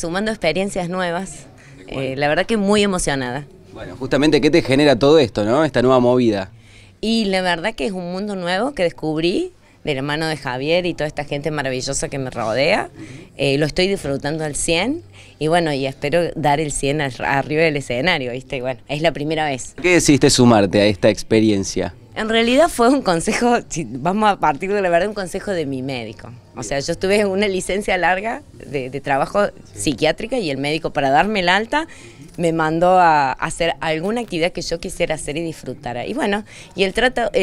Sumando experiencias nuevas, eh, la verdad que muy emocionada. Bueno, justamente, ¿qué te genera todo esto, no? Esta nueva movida. Y la verdad que es un mundo nuevo que descubrí de la mano de Javier y toda esta gente maravillosa que me rodea. Eh, lo estoy disfrutando al 100 y bueno, y espero dar el 100 arriba del escenario, ¿viste? bueno, es la primera vez. ¿Qué decidiste sumarte a esta experiencia? En realidad fue un consejo, vamos a partir de la verdad, un consejo de mi médico. O sea, yo estuve en una licencia larga de, trabajo psiquiátrica y el médico para darme el alta me mandó a hacer alguna actividad que yo quisiera hacer y disfrutara. Y bueno, y el,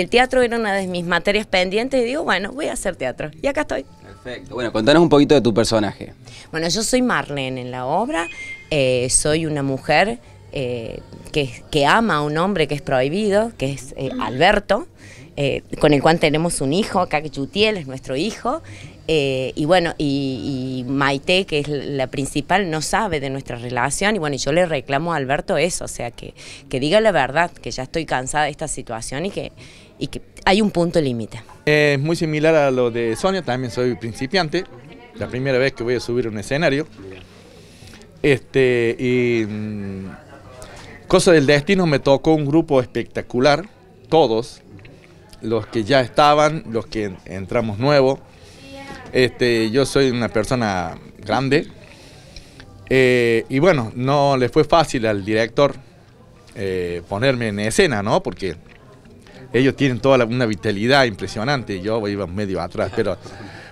teatro era una de mis materias pendientes y digo, bueno, voy a hacer teatro. Y acá estoy. Perfecto. Bueno, contanos un poquito de tu personaje. Bueno, yo soy Marlene en la obra, eh, soy una mujer eh, que, ama a un hombre que es prohibido, que es eh, Alberto, eh, con el cual tenemos un hijo, Kakichutiel es nuestro hijo, eh, y bueno, y, Maite, que es la principal, no sabe de nuestra relación, y bueno, yo le reclamo a Alberto eso, o sea, que, diga la verdad, que ya estoy cansada de esta situación y que, y que hay un punto límite. Es muy similar a lo de Sonia, también soy principiante, la primera vez que voy a subir un escenario, este, y Cosa del destino, me tocó un grupo espectacular, todos, los que ya estaban, los que entramos nuevos. Este, yo soy una persona grande. Eh, y bueno, no le fue fácil al director eh, ponerme en escena, ¿no? Porque ellos tienen toda una vitalidad impresionante. Yo iba medio atrás, pero,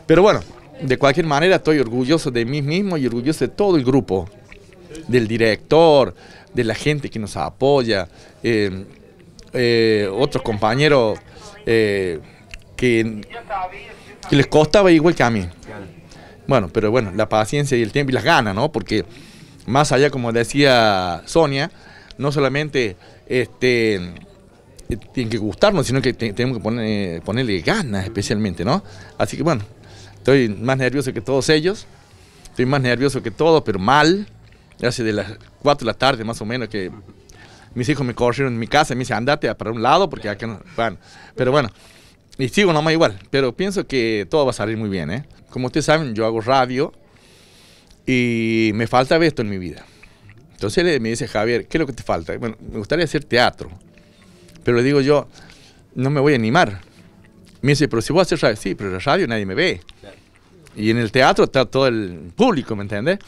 pero bueno, de cualquier manera estoy orgulloso de mí mismo y orgulloso de todo el grupo del director, de la gente que nos apoya, eh, eh, otros compañeros eh, que, les costaba igual que a mí. Bueno, pero bueno, la paciencia y el tiempo y las ganas, ¿no? Porque más allá, como decía Sonia, no solamente este, tienen que gustarnos, sino que tenemos que ponerle ganas especialmente, ¿no? Así que bueno, estoy más nervioso que todos ellos, estoy más nervioso que todos, pero mal, hace de las 4 de la tarde más o menos que mis hijos me corrieron en mi casa me dice andate para un lado porque acá no... van pero bueno, y sigo nomás igual, pero pienso que todo va a salir muy bien, ¿eh? Como ustedes saben, yo hago radio y me falta esto en mi vida. Entonces él me dice, Javier, ¿qué es lo que te falta? Bueno, me gustaría hacer teatro, pero le digo yo, no me voy a animar. Me dice, pero si a hacer radio, sí, pero la radio nadie me ve. Y en el teatro está todo el público, ¿me entiendes?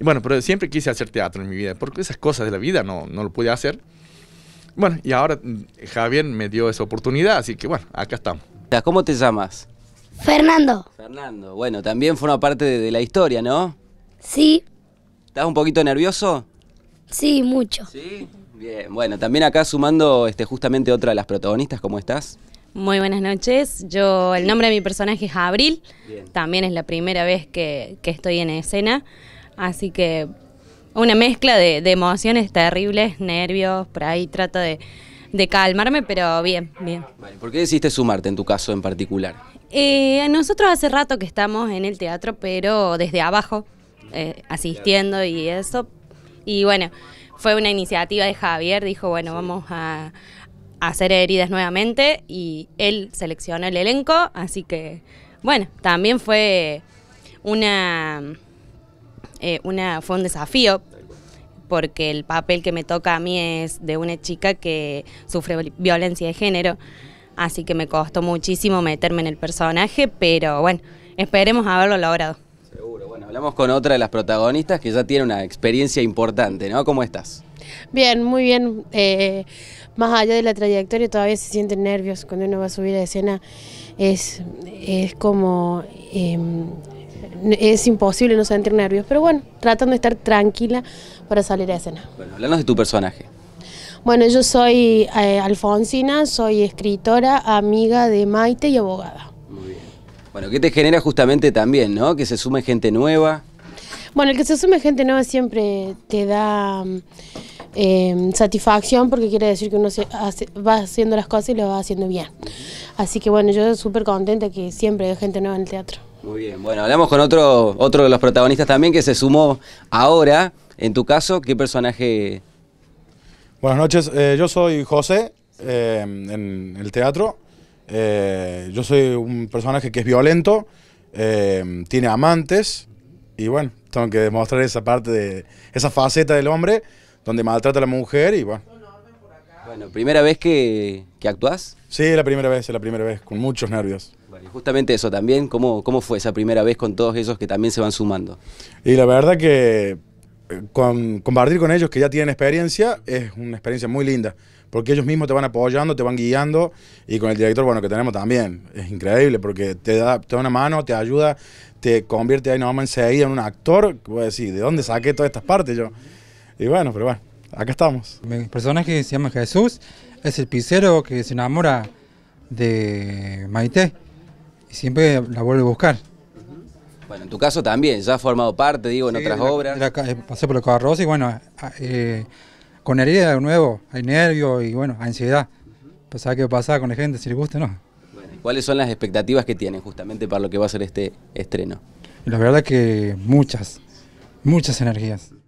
Y bueno, pero siempre quise hacer teatro en mi vida, porque esas cosas de la vida no, no lo pude hacer. Bueno, y ahora mm, Javier me dio esa oportunidad, así que bueno, acá estamos. ¿Cómo te llamas? Fernando. Fernando, bueno, también forma parte de, la historia, ¿no? Sí. ¿Estás un poquito nervioso? Sí, mucho. ¿Sí? Bien, bueno, también acá sumando este, justamente otra de las protagonistas, ¿cómo estás? Muy buenas noches. Yo, el nombre de mi personaje es Abril. También es la primera vez que, que estoy en escena. Así que una mezcla de, emociones terribles, nervios, por ahí trato de, calmarme, pero bien, bien. ¿Por qué decidiste sumarte en tu caso en particular? Eh, nosotros hace rato que estamos en el teatro, pero desde abajo, eh, asistiendo y eso. Y bueno, fue una iniciativa de Javier, dijo, bueno, vamos a hacer heridas nuevamente y él seleccionó el elenco, así que bueno, también fue una eh, una, fue un desafío porque el papel que me toca a mí es de una chica que sufre violencia de género, así que me costó muchísimo meterme en el personaje, pero bueno, esperemos haberlo logrado. Seguro, bueno, hablamos con otra de las protagonistas que ya tiene una experiencia importante, ¿no? ¿Cómo estás? Bien, muy bien. Eh, más allá de la trayectoria todavía se sienten nervios cuando uno va a subir a escena. Es, es como... Em, es imposible no sentir nervios, pero bueno, tratando de estar tranquila para salir a escena. Bueno, hablanos de tu personaje. Bueno, yo soy eh, Alfonsina, soy escritora, amiga de Maite y abogada. Muy bien. Bueno, ¿qué te genera justamente también, no? Que se sume gente nueva. Bueno, el que se sume gente nueva siempre te da eh, satisfacción porque quiere decir que uno se va haciendo las cosas y lo va haciendo bien. Así que bueno, yo súper contenta que siempre hay gente nueva en el teatro. Muy bien, bueno, hablamos con otro, otro de los protagonistas también que se sumó ahora. En tu caso, ¿qué personaje? Buenas noches, eh, yo soy José eh, en el teatro. Eh, yo soy un personaje que es violento, tiene amantes y bueno, tengo que demostrar esa parte, de, esa faceta del hombre donde maltrata a la mujer y bueno. Bueno, ¿primera vez que, que actúas? Sí, la primera vez, es la primera vez, con muchos nervios justamente eso también, ¿cómo, fue esa primera vez con todos ellos que también se van sumando? Y la verdad que eh, compartir con ellos que ya tienen experiencia es una experiencia muy linda, porque ellos mismos te van apoyando, te van guiando y con el director, bueno, que tenemos también, es increíble porque te da, te una mano, te ayuda, te convierte ahí nomás enseguida en un actor, que voy a decir, ¿de dónde saqué todas estas partes yo? Y bueno, pero bueno, acá estamos. Mi personaje se llama Jesús, es el picero que se enamora de Maite y siempre la vuelve a buscar. Bueno, en tu caso también, ya has formado parte, digo, en otras obras. Eh, pasé por el y bueno, eh, con herida de nuevo, hay nervios y bueno, ansiedad. Pues sabe qué pasa con la gente, si le gusta o no. ¿Cuáles son las expectativas que tienen justamente para lo que va a ser este estreno? La verdad que muchas, muchas energías.